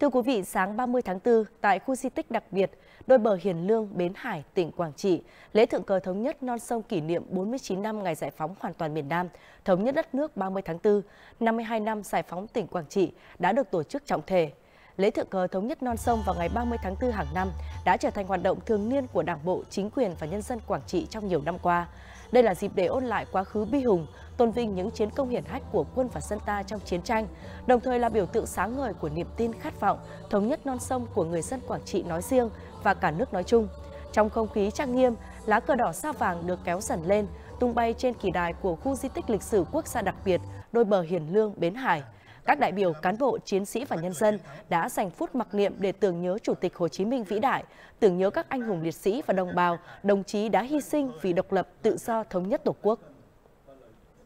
Thưa quý vị, sáng 30 tháng 4, tại khu di tích đặc biệt đôi bờ Hiền Lương, Bến Hải, tỉnh Quảng Trị, lễ thượng cờ thống nhất non sông kỷ niệm 49 năm ngày giải phóng hoàn toàn miền Nam, thống nhất đất nước 30 tháng 4, 52 năm giải phóng tỉnh Quảng Trị đã được tổ chức trọng thể lễ thượng cờ thống nhất non sông vào ngày 30 tháng 4 hàng năm đã trở thành hoạt động thường niên của Đảng bộ, chính quyền và nhân dân Quảng Trị trong nhiều năm qua. Đây là dịp để ôn lại quá khứ bi hùng, tôn vinh những chiến công hiển hách của quân và dân ta trong chiến tranh, đồng thời là biểu tượng sáng ngời của niềm tin khát vọng, thống nhất non sông của người dân Quảng Trị nói riêng và cả nước nói chung. Trong không khí trang nghiêm, lá cờ đỏ sao vàng được kéo dần lên, tung bay trên kỳ đài của khu di tích lịch sử quốc gia đặc biệt đôi bờ Hiền Lương, Bến Hải – các đại biểu, cán bộ, chiến sĩ và nhân dân đã dành phút mặc niệm để tưởng nhớ Chủ tịch Hồ Chí Minh vĩ đại, tưởng nhớ các anh hùng liệt sĩ và đồng bào, đồng chí đã hy sinh vì độc lập, tự do, thống nhất Tổ quốc.